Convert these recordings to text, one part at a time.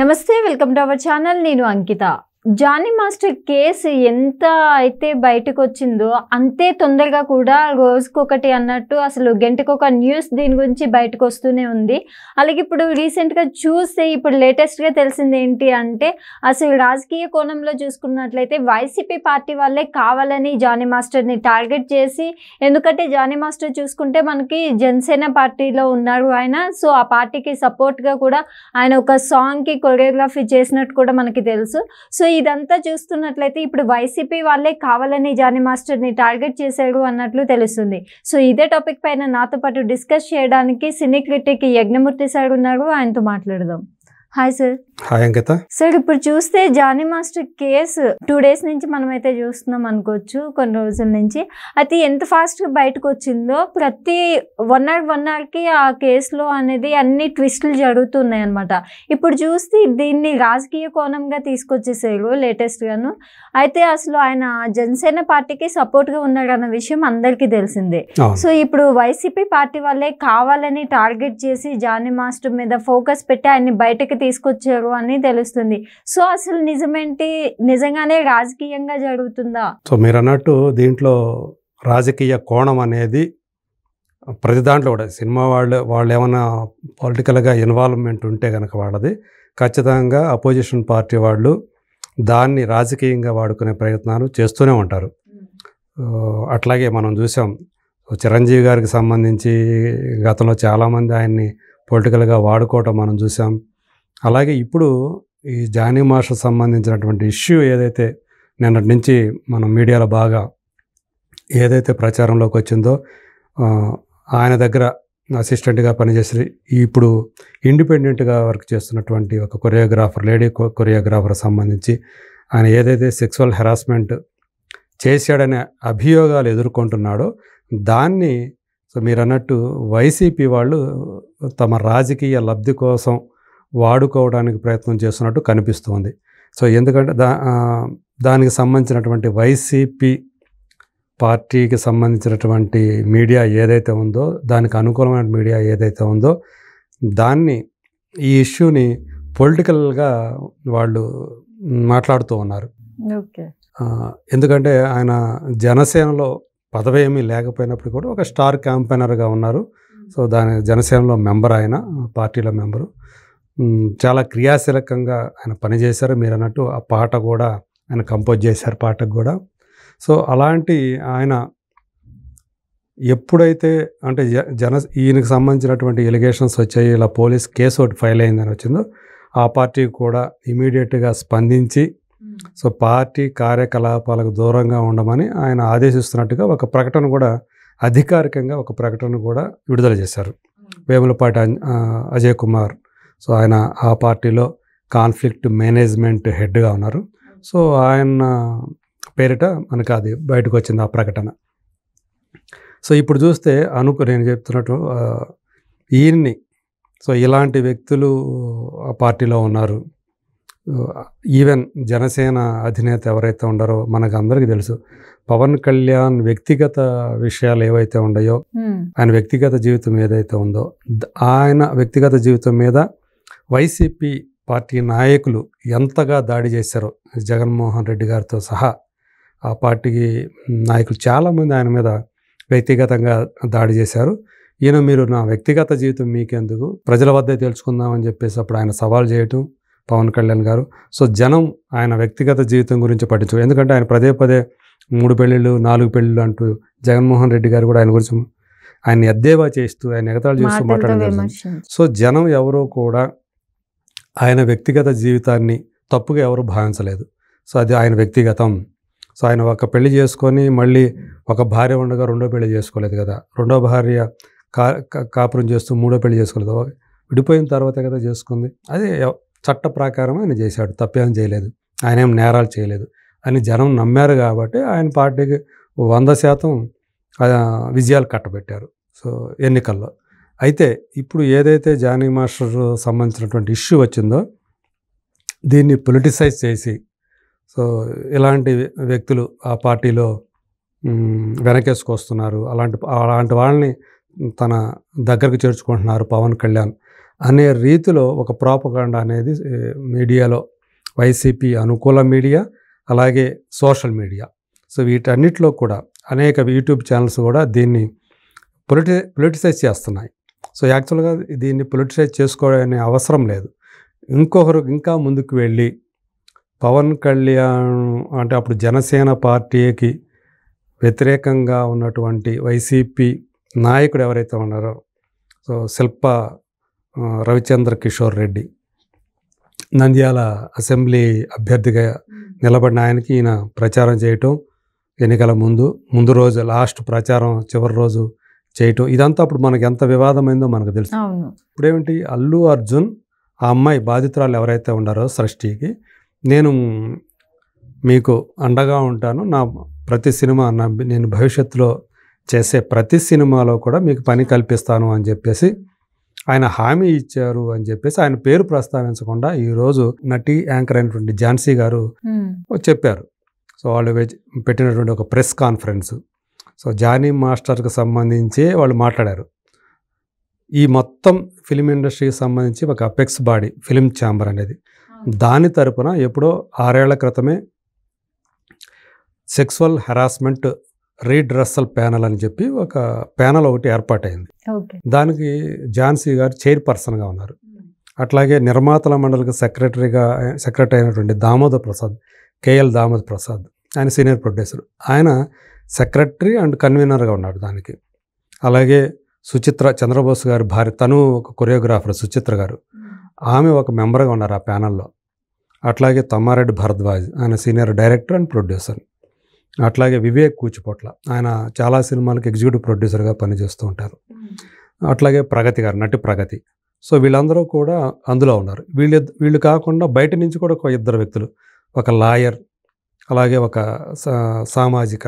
నమస్తే welcome to our channel నేను అంకిత Johnny master case ఎంత అయితే బయటకు వచ్చిందో అంతే తొందరగా కూడా రోజుకొకటి అన్నట్టు అసలు గంటకు ఒక న్యూస్ దీని గురించి బయటకు వస్తూనే ఉంది అలాగే ఇప్పుడు రీసెంట్గా చూస్తే ఇప్పుడు లేటెస్ట్గా తెలిసింది ఏంటి అంటే అసలు రాజకీయ కోణంలో చూసుకున్నట్లయితే వైసీపీ పార్టీ వాళ్ళే కావాలని జానీ మాస్టర్ని టార్గెట్ చేసి ఎందుకంటే జానీ మాస్టర్ చూసుకుంటే మనకి జనసేన పార్టీలో ఉన్నారు ఆయన సో ఆ పార్టీకి సపోర్ట్గా కూడా ఆయన ఒక సాంగ్కి కొరియోగ్రఫీ చేసినట్టు కూడా మనకి తెలుసు సో ఇదంతా చూస్తున్నట్లయితే ఇప్పుడు వైసీపీ వాళ్ళే కావాలని జానీ మాస్టర్ని టార్గెట్ చేశారు అన్నట్లు తెలుస్తుంది సో ఇదే టాపిక్ పైన నాతో పాటు డిస్కస్ చేయడానికి సినీ క్రిటిక్ యజ్ఞమూర్తి సార్ ఉన్నారు ఆయనతో మాట్లాడదాం hi sir hi Ankita sir ఇప్పుడు చూస్తే Jani master case two days నుంచి మనం అయితే చూస్తున్నాం అనుకోవచ్చు కొన్ని రోజుల నుంచి అయితే ఎంత ఫాస్ట్ బయటకు వచ్చిందో ప్రతి వన్ అవర్ వన్ అవర్కి ఆ కేసులో అనేది అన్ని ట్విస్టులు జరుగుతున్నాయి అనమాట ఇప్పుడు చూస్తే దీన్ని రాజకీయ కోణంగా తీసుకొచ్చేసారు లేటెస్ట్గాను అయితే అసలు ఆయన జనసేన పార్టీకి సపోర్ట్గా ఉన్నాడు అన్న విషయం అందరికీ తెలిసిందే సో ఇప్పుడు వైసీపీ పార్టీ వాళ్ళే కావాలని టార్గెట్ చేసి జానీ మాస్టర్ మీద ఫోకస్ పెట్టి ఆయన్ని బయటకు తీసుకొచ్చారు అని తెలుస్తుంది సో అసలు నిజమేంటి నిజంగానే రాజకీయంగా జరుగుతుందా సో మీరు అన్నట్టు దీంట్లో రాజకీయ కోణం అనేది ప్రతి దాంట్లో కూడా సినిమా వాళ్ళు వాళ్ళు ఏమైనా పొలిటికల్గా ఇన్వాల్వ్మెంట్ ఉంటే కనుక వాళ్ళది ఖచ్చితంగా అపోజిషన్ పార్టీ వాళ్ళు దాన్ని రాజకీయంగా వాడుకునే ప్రయత్నాలు చేస్తూనే ఉంటారు అట్లాగే మనం చూసాం చిరంజీవి గారికి సంబంధించి గతంలో చాలామంది ఆయన్ని పొలిటికల్గా వాడుకోవటం మనం చూసాం అలాగే ఇప్పుడు ఈ జానీ మాస్టర్ సంబంధించినటువంటి ఇష్యూ ఏదైతే నిన్నటి నుంచి మనం మీడియాలో బాగా ఏదైతే ప్రచారంలోకి వచ్చిందో ఆయన దగ్గర అసిస్టెంట్గా పనిచేసి ఇప్పుడు ఇండిపెండెంట్గా వర్క్ చేస్తున్నటువంటి ఒక కొరియోగ్రాఫర్ లేడీ కొరియోగ్రాఫర్ సంబంధించి ఆయన ఏదైతే సెక్సువల్ హెరాస్మెంట్ చేశాడనే అభియోగాలు ఎదుర్కొంటున్నాడో దాన్ని సో మీరు అన్నట్టు వైసీపీ వాళ్ళు తమ రాజకీయ లబ్ధి కోసం వాడుకోవడానికి ప్రయత్నం చేస్తున్నట్టు కనిపిస్తుంది సో ఎందుకంటే దా దానికి సంబంధించినటువంటి వైసీపీ పార్టీకి సంబంధించినటువంటి మీడియా ఏదైతే ఉందో దానికి అనుకూలమైన మీడియా ఏదైతే ఉందో దాన్ని ఈ ఇష్యూని పొలిటికల్గా వాళ్ళు మాట్లాడుతూ ఉన్నారు ఎందుకంటే ఆయన జనసేనలో పదవి ఏమీ లేకపోయినప్పుడు కూడా ఒక స్టార్ క్యాంపెయినర్గా ఉన్నారు సో దాని జనసేనలో మెంబర్ ఆయన పార్టీలో మెంబరు చాలా క్రియాశీలకంగా ఆయన పనిచేశారు మీరు అన్నట్టు ఆ పాట కూడా ఆయన కంపోజ్ చేశారు పాటకు కూడా సో అలాంటి ఆయన ఎప్పుడైతే అంటే జన ఈయనకు సంబంధించినటువంటి ఎలిగేషన్స్ వచ్చాయి ఇలా పోలీస్ కేసు ఒకటి ఫైల్ అయిందని వచ్చిందో ఆ పార్టీ కూడా ఇమీడియట్గా స్పందించి సో పార్టీ కార్యకలాపాలకు దూరంగా ఉండమని ఆయన ఆదేశిస్తున్నట్టుగా ఒక ప్రకటన కూడా అధికారికంగా ఒక ప్రకటన కూడా విడుదల చేశారు వేములపాటి అజయ్ కుమార్ సో ఆయన ఆ పార్టీలో కాన్ఫ్లిక్ట్ మేనేజ్మెంట్ హెడ్గా ఉన్నారు సో ఆయన పేరిట మనకు అది బయటకు వచ్చింది ఆ ప్రకటన సో ఇప్పుడు చూస్తే అనుకు నేను చెప్తున్నట్టు ఈయన్ని సో ఇలాంటి వ్యక్తులు ఆ పార్టీలో ఉన్నారు ఈవెన్ జనసేన అధినేత ఎవరైతే ఉండారో మనకు అందరికీ తెలుసు పవన్ కళ్యాణ్ వ్యక్తిగత విషయాలు ఏవైతే ఉన్నాయో ఆయన వ్యక్తిగత జీవితం ఏదైతే ఉందో ఆయన వ్యక్తిగత జీవితం మీద వైసీపీ పార్టీ నాయకులు ఎంతగా దాడి చేశారో జగన్మోహన్ రెడ్డి గారితో సహా ఆ పార్టీకి నాయకులు చాలామంది ఆయన మీద వ్యక్తిగతంగా దాడి చేశారు ఈయన మీరు నా వ్యక్తిగత జీవితం మీకెందుకు ప్రజల వద్దే తెలుసుకుందామని చెప్పేసి అప్పుడు ఆయన సవాల్ చేయటం పవన్ కళ్యాణ్ గారు సో జనం ఆయన వ్యక్తిగత జీవితం గురించి పట్టించు ఎందుకంటే ఆయన పదే పదే మూడు పెళ్ళిళ్ళు నాలుగు పెళ్ళిళ్ళు అంటూ జగన్మోహన్ రెడ్డి గారు కూడా ఆయన గురించి ఆయన ఎద్దేవా చేస్తూ ఆయన ఎగతాళి చేస్తూ మాట్లాడలేదు సో జనం ఎవరో కూడా ఆయన వ్యక్తిగత జీవితాన్ని తప్పుగా ఎవరు భావించలేదు సో అది ఆయన వ్యక్తిగతం సో ఆయన ఒక పెళ్లి చేసుకొని మళ్ళీ ఒక భార్య ఉండగా రెండో పెళ్లి చేసుకోలేదు కదా రెండో భార్య కా కాపురం చేస్తూ మూడో పెళ్లి చేసుకోలేదు విడిపోయిన తర్వాతే కదా చేసుకుంది అదే చట్ట ప్రకారం ఆయన చేశాడు తప్పేం చేయలేదు ఆయన ఏం నేరాలు చేయలేదు అని జనం నమ్మారు కాబట్టి ఆయన పార్టీకి వంద శాతం విజయాలు కట్టబెట్టారు సో ఎన్నికల్లో అయితే ఇప్పుడు ఏదైతే జానీ మాస్టర్ సంబంధించినటువంటి ఇష్యూ వచ్చిందో దీన్ని పొలిటిసైజ్ చేసి సో ఇలాంటి వ్యక్తులు ఆ పార్టీలో వెనకేసుకొస్తున్నారు అలాంటి అలాంటి వాళ్ళని తన దగ్గరకు చేర్చుకుంటున్నారు పవన్ కళ్యాణ్ అనే రీతిలో ఒక ప్రాపగాండ అనేది మీడియాలో వైసీపీ అనుకూల మీడియా అలాగే సోషల్ మీడియా సో వీటన్నిటిలో కూడా అనేక యూట్యూబ్ ఛానల్స్ కూడా దీన్ని పొలిటి పొలిటిసైజ్ చేస్తున్నాయి సో యాక్చువల్గా దీన్ని పొలిటిసైజ్ చేసుకోవడానికి అవసరం లేదు ఇంకొకరు ఇంకా ముందుకు వెళ్ళి పవన్ కళ్యాణ్ అంటే అప్పుడు జనసేన పార్టీకి వ్యతిరేకంగా ఉన్నటువంటి వైసీపీ నాయకుడు ఎవరైతే ఉన్నారో సో శిల్ప రవిచంద్ర కిషోర్ రెడ్డి నంద్యాల అసెంబ్లీ అభ్యర్థిగా నిలబడిన ఆయనకి ఈయన ప్రచారం చేయటం ఎన్నికల ముందు ముందు రోజు లాస్ట్ ప్రచారం చివరి రోజు చేయటం ఇదంతా అప్పుడు మనకి ఎంత వివాదమైందో మనకు తెలుసు ఏమిటి అల్లు అర్జున్ ఆ అమ్మాయి బాధితురాలు ఎవరైతే ఉండారో సృష్టికి నేను మీకు అండగా ఉంటాను నా ప్రతి సినిమా నా నేను భవిష్యత్తులో చేసే ప్రతి సినిమాలో కూడా మీకు పని కల్పిస్తాను అని చెప్పేసి ఆయన హామీ ఇచ్చారు అని చెప్పేసి ఆయన పేరు ప్రస్తావించకుండా ఈరోజు నటి యాంకర్ అయినటువంటి ఝాన్సీ గారు చెప్పారు సో వాళ్ళు పెట్టినటువంటి ఒక ప్రెస్ కాన్ఫరెన్స్ సో జానీ మాస్టర్కి సంబంధించి వాళ్ళు మాట్లాడారు ఈ మొత్తం ఫిలిం ఇండస్ట్రీకి సంబంధించి ఒక అపెక్స్ బాడీ ఫిలిం ఛాంబర్ అనేది దాని తరపున ఎప్పుడో ఆరేళ్ల క్రితమే సెక్సువల్ హెరాస్మెంట్ రీడ్రెస్సల్ ప్యానల్ అని చెప్పి ఒక ప్యానల్ ఒకటి ఏర్పాటైంది దానికి ఝాన్సీ గారు చైర్పర్సన్గా ఉన్నారు అట్లాగే నిర్మాతల మండలికి సెక్రటరీగా సెక్రటరీ అయినటువంటి దామోదర్ ప్రసాద్ కేఎల్ దామోదర్ ప్రసాద్ ఆయన సీనియర్ ప్రొడ్యూసర్ ఆయన సెక్రటరీ అండ్ కన్వీనర్గా ఉన్నాడు దానికి అలాగే సుచిత్ర చంద్రబోస్ గారి భార్య తను ఒక కొరియోగ్రాఫర్ సుచిత్ర గారు hmm. ఆమె ఒక మెంబర్గా ఉన్నారు ఆ ప్యానల్లో అట్లాగే తమ్మారెడ్డి భరద్వాజ్ ఆయన సీనియర్ డైరెక్టర్ అండ్ ప్రొడ్యూసర్ అట్లాగే వివేక్ కూచిపోట్ల ఆయన చాలా సినిమాలకు ఎగ్జిక్యూటివ్ ప్రొడ్యూసర్గా పనిచేస్తూ ఉంటారు hmm. అట్లాగే ప్రగతి గారు నటి ప్రగతి సో వీళ్ళందరూ కూడా అందులో ఉన్నారు వీళ్ళు వీళ్ళు కాకుండా బయట నుంచి కూడా ఒక ఇద్దరు వ్యక్తులు ఒక లాయర్ అలాగే ఒక సామాజిక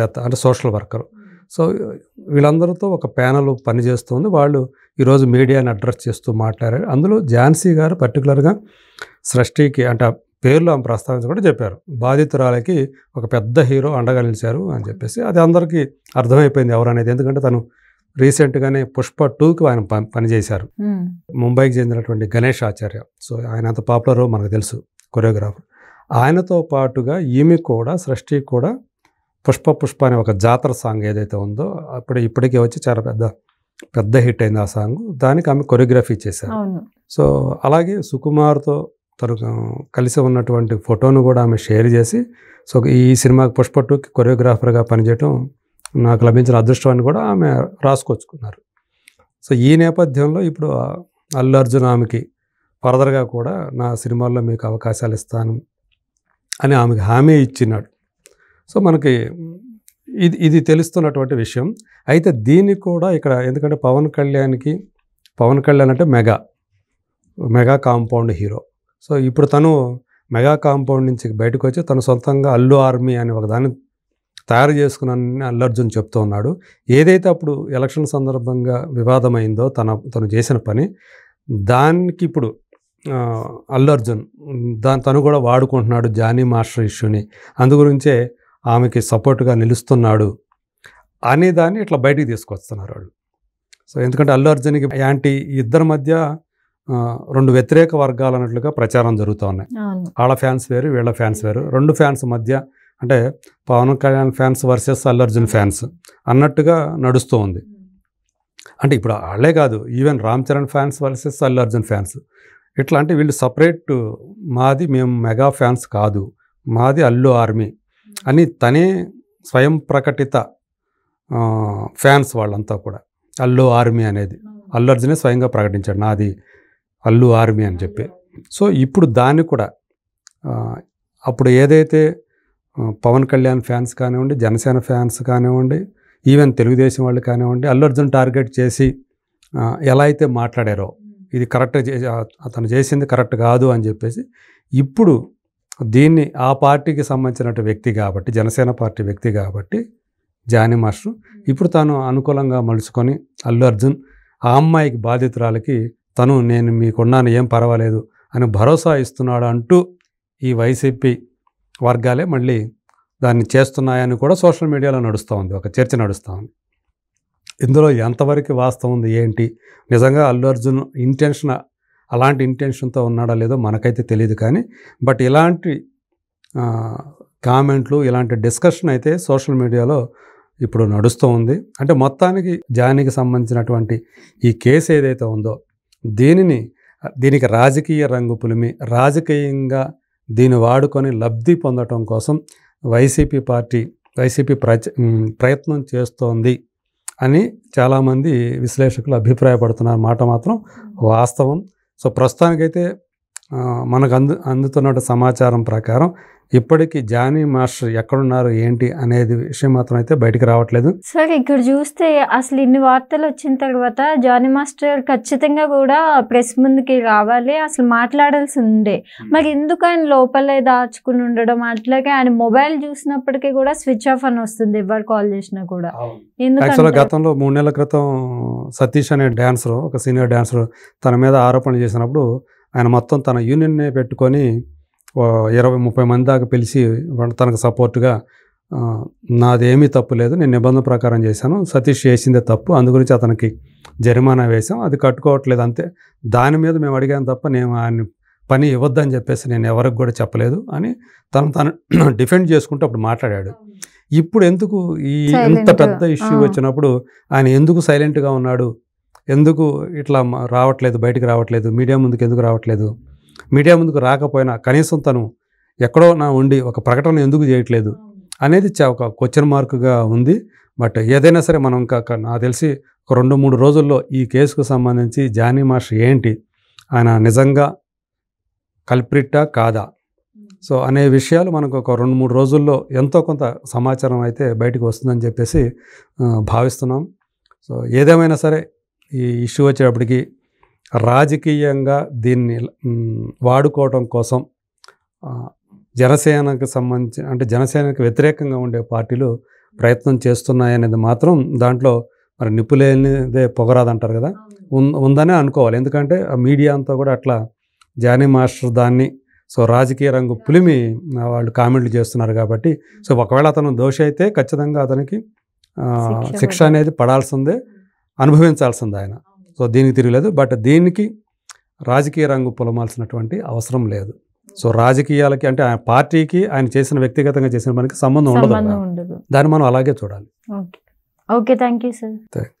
వేత్త అంటే సోషల్ వర్కర్ సో వీళ్ళందరితో ఒక ప్యానల్ పనిచేస్తుంది వాళ్ళు ఈరోజు మీడియాని అడ్రస్ చేస్తూ మాట్లాడారు అందులో ఝాన్సీ గారు పర్టికులర్గా సృష్టికి అంటే పేర్లు ఆమె ప్రస్తావించి కూడా చెప్పారు బాధితురాలకి ఒక పెద్ద హీరో అండగలిచారు అని చెప్పేసి అది అందరికీ అర్థమైపోయింది ఎవరనేది ఎందుకంటే తను రీసెంట్గానే పుష్ప టూకి ఆయన పనిచేశారు ముంబైకి చెందినటువంటి గణేష్ ఆచార్య సో ఆయన అంత పాపులర్ మనకు తెలుసు కొరియోగ్రాఫర్ ఆయనతో పాటుగా ఈమె కూడా సృష్టి కూడా పుష్ప పుష్ప అనే ఒక జాతర సాంగ్ ఏదైతే ఉందో అప్పుడు ఇప్పటికే వచ్చి చాలా పెద్ద పెద్ద హిట్ అయింది ఆ సాంగ్ దానికి ఆమె కొరియోగ్రఫీ చేశారు సో అలాగే సుకుమార్తో తను కలిసి ఉన్నటువంటి ఫోటోను కూడా ఆమె షేర్ చేసి సో ఈ సినిమాకి పుష్ప టూకి కొరియోగ్రాఫర్గా పనిచేయటం నాకు లభించిన అదృష్టాన్ని కూడా ఆమె రాసుకొచ్చుకున్నారు సో ఈ నేపథ్యంలో ఇప్పుడు అల్లు అర్జున్ ఆమెకి ఫర్దర్గా కూడా నా సినిమాల్లో మీకు అవకాశాలు ఇస్తాను అని ఆమెకి హామీ ఇచ్చినాడు సో మనకి ఇది ఇది తెలుస్తున్నటువంటి విషయం అయితే దీన్ని కూడా ఇక్కడ ఎందుకంటే పవన్ కళ్యాణ్కి పవన్ కళ్యాణ్ అంటే mega mega compound hero so ఇప్పుడు తను మెగా కాంపౌండ్ నుంచి బయటకు వచ్చి తను సొంతంగా అల్లు ఆర్మీ అని ఒక దాన్ని తయారు చేసుకున్నానని అల్లర్జున్ చెప్తూ ఉన్నాడు ఏదైతే అప్పుడు ఎలక్షన్ సందర్భంగా వివాదమైందో తన తను చేసిన పని దానికి ఇప్పుడు అల్లు అర్జున్ దాని తను కూడా వాడుకుంటున్నాడు జానీ మాస్టర్ ఇష్యూని అందు గురించే ఆమెకి సపోర్ట్గా నిలుస్తున్నాడు అనే దాన్ని ఇట్లా బయటికి తీసుకొస్తున్నారు వాళ్ళు సో ఎందుకంటే అల్లు అర్జున్కి యాంటీ ఇద్దరి మధ్య రెండు వ్యతిరేక వర్గాలు అన్నట్లుగా ప్రచారం జరుగుతూ ఉన్నాయి వాళ్ళ ఫ్యాన్స్ వేరు వీళ్ళ ఫ్యాన్స్ వేరు రెండు ఫ్యాన్స్ మధ్య అంటే Pawan Kalyan fans versus Allu Arjun fans అన్నట్టుగా నడుస్తూ ఉంది అంటే ఇప్పుడు వాళ్ళే కాదు even Ram Charan fans versus Allu Arjun fans ఇట్లా అంటే వీళ్ళు సపరేట్ మాది మేము మెగా ఫ్యాన్స్ కాదు మాది అల్లు ఆర్మీ అని తనే స్వయం ప్రకటిత ఫ్యాన్స్ వాళ్ళంతా కూడా అల్లు ఆర్మీ అనేది అల్లు అర్జునే స్వయంగా ప్రకటించాడు నాది అల్లు ఆర్మీ అని చెప్పి సో ఇప్పుడు దాన్ని కూడా అప్పుడు ఏదైతే పవన్ కళ్యాణ్ ఫ్యాన్స్ కానివ్వండి జనసేన ఫ్యాన్స్ కానివ్వండి ఈవెన్ తెలుగుదేశం వాళ్ళు కానివ్వండి అల్లు అర్జున్ టార్గెట్ చేసి ఎలా అయితే మాట్లాడారో ఇది కరెక్ట్ అతను చేసింది కరెక్ట్ కాదు అని చెప్పేసి ఇప్పుడు దీన్ని ఆ పార్టీకి సంబంధించిన వ్యక్తి కాబట్టి జనసేన పార్టీ వ్యక్తి కాబట్టి జానీ మాస్టర్ ఇప్పుడు తాను అనుకూలంగా మలుచుకొని అల్లు అర్జున్ ఆ అమ్మాయికి బాధితురాలకి తను నేను మీకున్నాను ఏం పర్వాలేదు అని భరోసా ఇస్తున్నాడు అంటూ ఈ వైసీపీ వర్గాలే మళ్ళీ దాన్ని చేస్తున్నాయని కూడా సోషల్ మీడియాలో నడుస్తూ ఉంది ఒక చర్చ నడుస్తూ ఉంది ఇందులో ఎంతవరకు వాస్తవం ఉంది ఏంటి నిజంగా అల్లు అర్జున్ ఇంటెన్షన్ అలాంటి ఇంటెన్షన్తో ఉన్నాడా లేదో మనకైతే తెలియదు కానీ బట్ ఇలాంటి కామెంట్లు ఇలాంటి డిస్కషన్ అయితే సోషల్ మీడియాలో ఇప్పుడు నడుస్తూ ఉంది అంటే మొత్తానికి జానికి సంబంధించినటువంటి ఈ కేసు ఏదైతే ఉందో దీనిని దీనికి రాజకీయ రంగు పులిమి రాజకీయంగా దీన్ని వాడుకొని లబ్ధి పొందటం కోసం వైసీపీ పార్టీ వైసీపీ ప్రయత్నం చేస్తోంది అని చాలామంది విశ్లేషకులు అభిప్రాయపడుతున్నారు మాట మాత్రం వాస్తవం సో ప్రస్తుతానికైతే మనకు అందు అందుతున్న సమాచారం ప్రకారం ఇప్పటికీ జానీ మాస్టర్ ఎక్కడున్నారు ఏంటి అనేది విషయం మాత్రం అయితే బయటకు రావట్లేదు సార్ ఇక్కడ చూస్తే అసలు ఇన్ని వార్తలు వచ్చిన తర్వాత జానీ మాస్టర్ ఖచ్చితంగా కూడా ప్రెస్ ముందుకి రావాలి అసలు మాట్లాడాల్సి ఉండే hmm. మరి ఎందుకు ఆయన లోపలే దాచుకుని ఉండడం అట్లాగే ఆయన మొబైల్ చూసినప్పటికీ కూడా స్విచ్ ఆఫ్ అని వస్తుంది ఎవరు కాల్ చేసినా కూడా యాక్చువల్గా గతంలో మూడు నెలల క్రితం సతీష్ అనే డాన్సర్ ఒక సీనియర్ డాన్సర్ తన మీద ఆరోపణ చేసినప్పుడు ఆయన మొత్తం తన యూనియన్ పెట్టుకొని ఇరవై ముప్పై మంది దాకా పిలిచి తనకు సపోర్ట్గా నాదేమీ తప్పు లేదు నేను నిబంధన ప్రకారం చేశాను సతీష్ చేసిందే తప్పు అందు గురించి అతనికి జరిమానా వేశాం అది కట్టుకోవట్లేదు అంతే దాని మీద మేము అడిగాను తప్ప నేను ఆయన పని ఇవ్వద్దని చెప్పేసి నేను ఎవరికి కూడా చెప్పలేదు అని తను తను డిఫెండ్ చేసుకుంటూ అప్పుడు మాట్లాడాడు ఇప్పుడు ఎందుకు ఈ ఎంత పెద్ద ఇష్యూ వచ్చినప్పుడు ఆయన ఎందుకు సైలెంట్గా ఉన్నాడు ఎందుకు ఇట్లా రావట్లేదు బయటకు రావట్లేదు మీడియా ముందుకు ఎందుకు రావట్లేదు మీడియా ముందుకు రాకపోయినా కనీసం తను ఎక్కడో నా ఉండి ఒక ప్రకటన ఎందుకు చేయట్లేదు అనేది ఒక క్వశ్చన్ మార్క్గా ఉంది బట్ ఏదైనా సరే మనం ఇంకా నాకు తెలిసి ఒక రెండు మూడు రోజుల్లో ఈ కేసుకు సంబంధించి జానీ మాస్టర్ ఏంటి ఆయన నిజంగా కల్ప్రిట్టా కాదా సో అనే విషయాలు మనకు ఒక రెండు మూడు రోజుల్లో ఎంతో కొంత సమాచారం అయితే బయటకు వస్తుందని చెప్పేసి భావిస్తున్నాం సో ఏదేమైనా సరే ఈ ఇష్యూ వచ్చేటప్పటికి రాజకీయంగా దీన్ని వాడుకోవడం కోసం జనసేనకు సంబంధించి అంటే జనసేనకు వ్యతిరేకంగా ఉండే పార్టీలు ప్రయత్నం చేస్తున్నాయనేది మాత్రం దాంట్లో మరి నిప్పులేనిదే పొగరాదంటారు కదా ఉందనే అనుకోవాలి ఎందుకంటే ఆ మీడియా అంతా కూడా అట్లా జానీ మాస్టర్ దాన్ని సో రాజకీయ రంగు పులిమి వాళ్ళు కామెంట్లు చేస్తున్నారు కాబట్టి సో ఒకవేళ అతను దోషి అయితే ఖచ్చితంగా అతనికి శిక్ష అనేది పడాల్సిందే అనుభవించాల్సిందే ఆయన సో దీనికి తిరగలేదు బట్ దీనికి రాజకీయ రంగు పొలమాల్సినటువంటి అవసరం లేదు సో రాజకీయాలకి అంటే ఆయన పార్టీకి ఆయన చేసిన వ్యక్తిగతంగా చేసిన మనకి సంబంధం ఉండదు దాన్ని మనం అలాగే చూడాలి ఓకే థ్యాంక్ యూ సార్